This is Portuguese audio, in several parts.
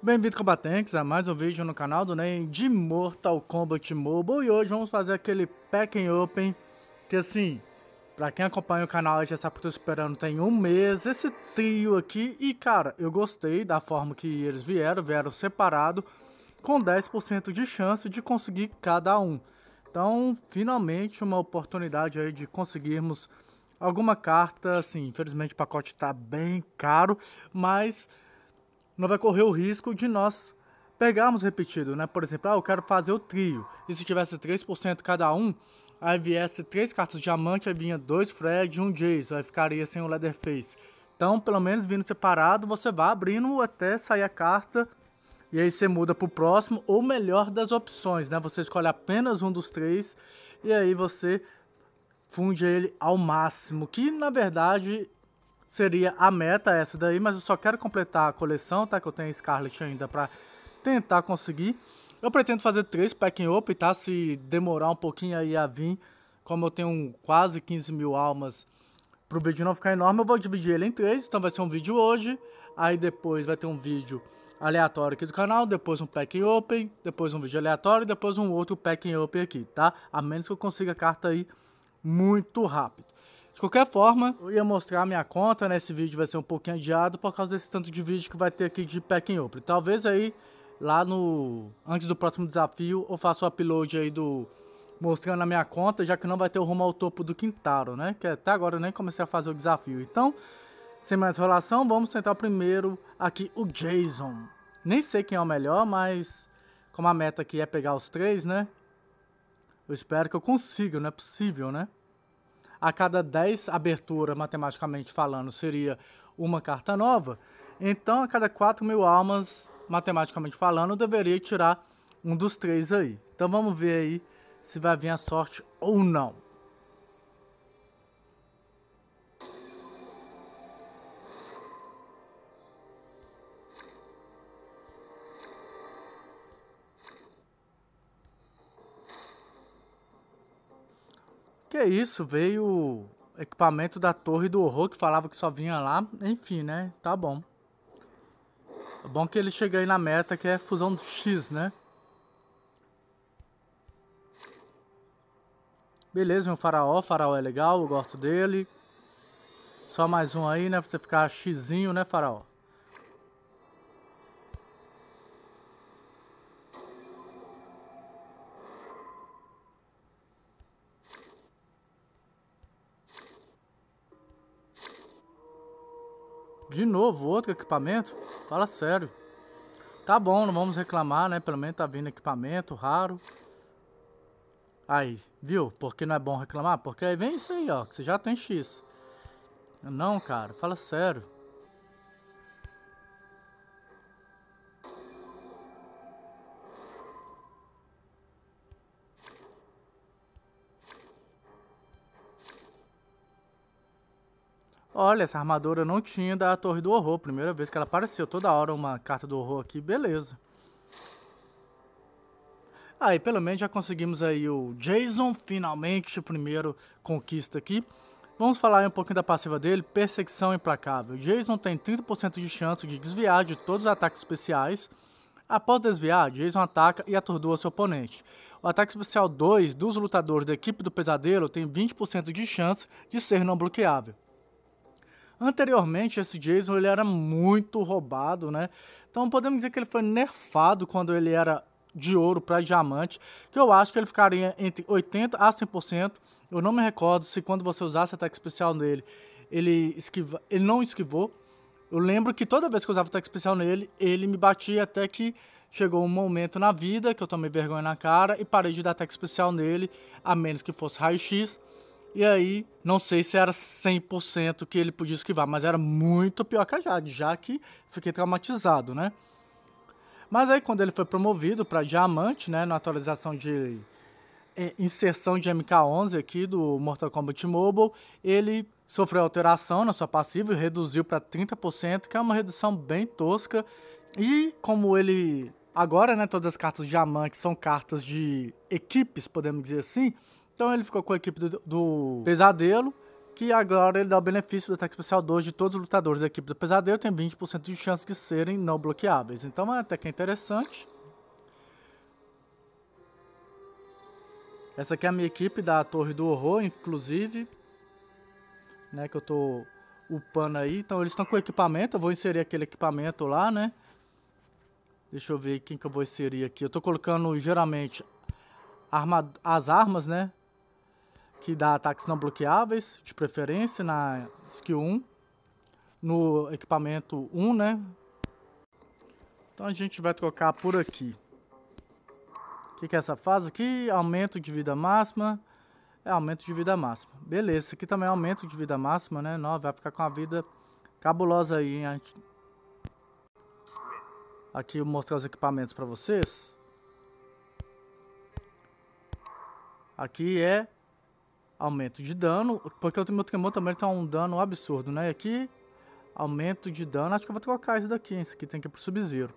Bem-vindo, combatentes, a mais um vídeo no canal do NEM de Mortal Kombat Mobile E hoje vamos fazer aquele Pack and Open Que assim, pra quem acompanha o canal já sabe que eu tô esperando tem um mês Esse trio aqui, e cara, eu gostei da forma que eles vieram Vieram separado, com 10% de chance de conseguir cada um Então, finalmente uma oportunidade aí de conseguirmos alguma carta Assim, infelizmente o pacote tá bem caro, mas não vai correr o risco de nós pegarmos repetido, né? Por exemplo, ah, eu quero fazer o trio. E se tivesse 3% cada um, aí viesse três cartas de diamante, aí vinha dois Fred e um Jace, aí ficaria sem o Leatherface. Então, pelo menos vindo separado, você vai abrindo até sair a carta e aí você muda pro próximo, ou melhor das opções, né? Você escolhe apenas um dos três e aí você funde ele ao máximo, que na verdade seria a meta essa daí, mas eu só quero completar a coleção, tá? Que eu tenho Scarlet ainda para tentar conseguir. Eu pretendo fazer três packing up, tá? Se demorar um pouquinho aí a vir, como eu tenho quase 15 mil almas pro vídeo não ficar enorme, eu vou dividir ele em três. Então vai ser um vídeo hoje, aí depois vai ter um vídeo aleatório aqui do canal, depois um packing open, depois um vídeo aleatório, depois um outro packing open aqui, tá? A menos que eu consiga a carta aí muito rápido. De qualquer forma, eu ia mostrar a minha conta, né? Esse vídeo vai ser um pouquinho adiado por causa desse tanto de vídeo que vai ter aqui de Packing Open. Talvez aí, lá no... Antes do próximo desafio, eu faça o upload aí do... Mostrando a minha conta, já que não vai ter o rumo ao topo do Quintaro, né? Que até agora eu nem comecei a fazer o desafio. Então, sem mais relação, vamos tentar primeiro aqui o Jason. Nem sei quem é o melhor, mas como a meta aqui é pegar os três, né? Eu espero que eu consiga, não é possível, né? a cada 10 aberturas, matematicamente falando, seria uma carta nova, então a cada 4 mil almas, matematicamente falando, eu deveria tirar um dos três aí. Então vamos ver aí se vai vir a sorte ou não. Que isso, veio equipamento da Torre do Horror que falava que só vinha lá. Enfim, né? Tá bom. É bom que ele chega aí na meta que é fusão do X, né? Beleza, meu faraó. O faraó é legal, eu gosto dele. Só mais um aí, né? Pra você ficar xizinho, né, faraó? De novo, outro equipamento? Fala sério. Tá bom, não vamos reclamar, né? Pelo menos tá vindo equipamento raro. Aí, viu? Porque não é bom reclamar? Porque aí vem isso aí, ó. Que você já tem X. Não, cara, fala sério. Olha, essa armadura eu não tinha da Torre do Horror. Primeira vez que ela apareceu. Toda hora uma carta do horror aqui, beleza. Aí, ah, pelo menos já conseguimos aí o Jason, finalmente, o primeiro conquista aqui. Vamos falar um pouquinho da passiva dele, Perseguição Implacável. Jason tem 30% de chance de desviar de todos os ataques especiais. Após desviar, Jason ataca e atordoa seu oponente. O ataque especial 2 dos lutadores da equipe do pesadelo tem 20% de chance de ser não bloqueável. Anteriormente, esse Jason ele era muito roubado, né? Então podemos dizer que ele foi nerfado quando ele era de ouro para diamante, que eu acho que ele ficaria entre 80% a 100%. Eu não me recordo se quando você usasse ataque especial nele, ele, esquiva, ele não esquivou. Eu lembro que toda vez que eu usava ataque especial nele, ele me batia até que chegou um momento na vida que eu tomei vergonha na cara e parei de dar ataque especial nele, a menos que fosse raio-x. E aí, não sei se era 100% que ele podia esquivar, mas era muito pior que a Jade, já que fiquei traumatizado, né? Mas aí, quando ele foi promovido para diamante, né, na atualização de é, inserção de MK11 aqui do Mortal Kombat Mobile, ele sofreu alteração na sua passiva e reduziu para 30%, que é uma redução bem tosca. E como ele agora, né, todas as cartas de diamante são cartas de equipes, podemos dizer assim, então ele ficou com a equipe do, do Pesadelo, que agora ele dá o benefício do ataque especial 2 de todos os lutadores da equipe do Pesadelo, tem 20% de chance de serem não bloqueáveis. Então é até que é interessante. Essa aqui é a minha equipe da Torre do Horror, inclusive. Né, que eu tô upando aí. Então eles estão com equipamento. Eu vou inserir aquele equipamento lá, né? Deixa eu ver quem que eu vou inserir aqui. Eu tô colocando geralmente arma, as armas, né? que dá ataques não bloqueáveis, de preferência na skill 1, no equipamento 1, né? Então a gente vai trocar por aqui. O que, que, é essa fase aqui? Aumento de vida máxima. É aumento de vida máxima. Beleza, isso aqui também é aumento de vida máxima, né? Não, vai ficar com a vida cabulosa aí, hein? Aqui eu vou mostrar os equipamentos para vocês. Aqui é aumento de dano, porque o meu tremor também tá um dano absurdo, né? E aqui, aumento de dano, acho que eu vou trocar isso daqui, esse aqui tem que ir pro Sub-Zero.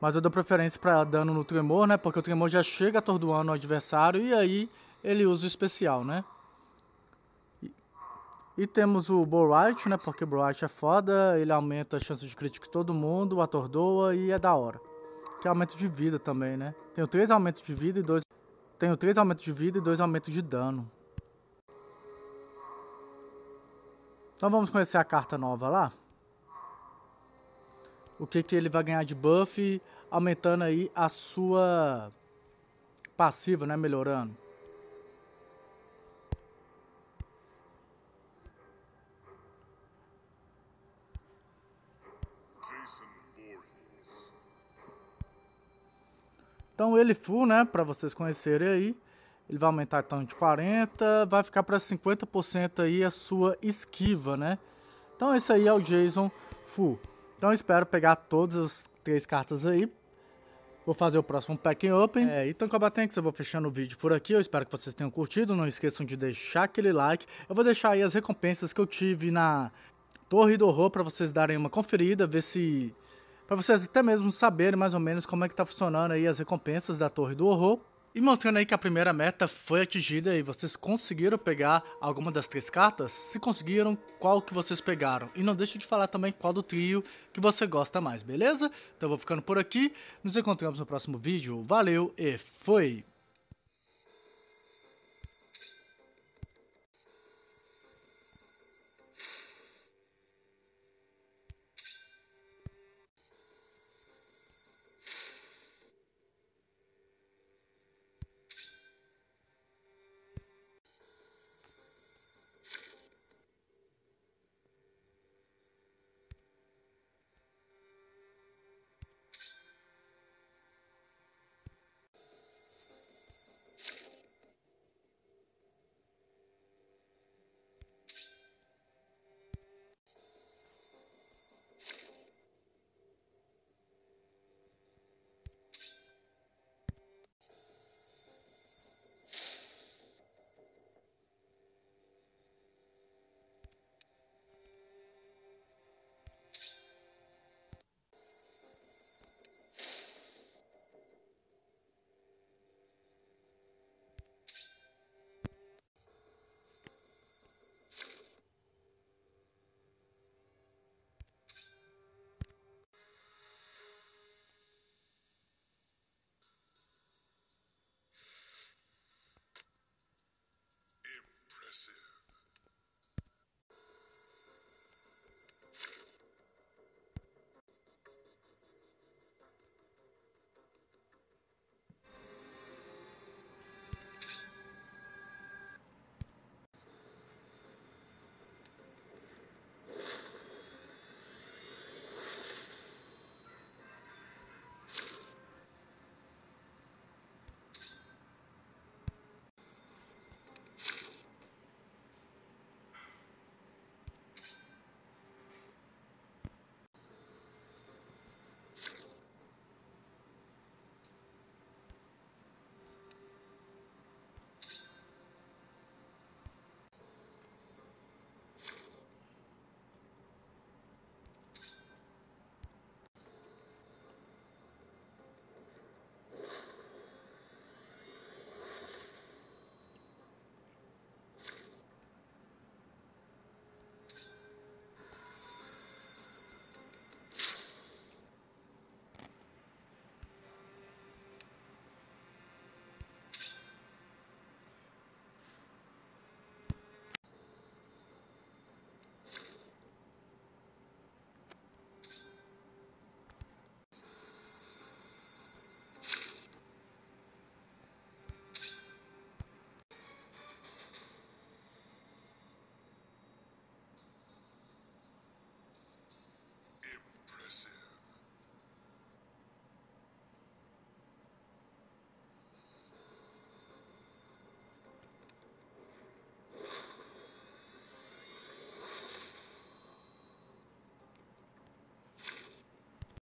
Mas eu dou preferência para dano no tremor, né? Porque o tremor já chega atordoando o adversário e aí ele usa o especial, né? E, e temos o Borite, né? Porque o Borite é foda, ele aumenta a chance de crítico de todo mundo, atordoa e é da hora. Que é aumento de vida também, né? Tenho três aumentos de vida e dois tenho 3 aumentos de vida e 2 aumentos de dano. Então vamos conhecer a carta nova lá. O que, que ele vai ganhar de buff, aumentando aí a sua passiva, né? Melhorando. Jason Então ele full, né, para vocês conhecerem aí, ele vai aumentar então de 40, vai ficar para 50% aí a sua esquiva, né? Então esse aí é o Jason full. Então espero pegar todas as três cartas aí. Vou fazer o próximo Packing Open. É, então, Cabatanks, eu vou fechando o vídeo por aqui. Eu espero que vocês tenham curtido. Não esqueçam de deixar aquele like. Eu vou deixar aí as recompensas que eu tive na Torre do Horror para vocês darem uma conferida, ver se para vocês até mesmo saberem mais ou menos como é que tá funcionando aí as recompensas da Torre do Horror. E mostrando aí que a primeira meta foi atingida e vocês conseguiram pegar alguma das três cartas? Se conseguiram, qual que vocês pegaram? E não deixe de falar também qual do trio que você gosta mais, beleza? Então eu vou ficando por aqui, nos encontramos no próximo vídeo, valeu e fui!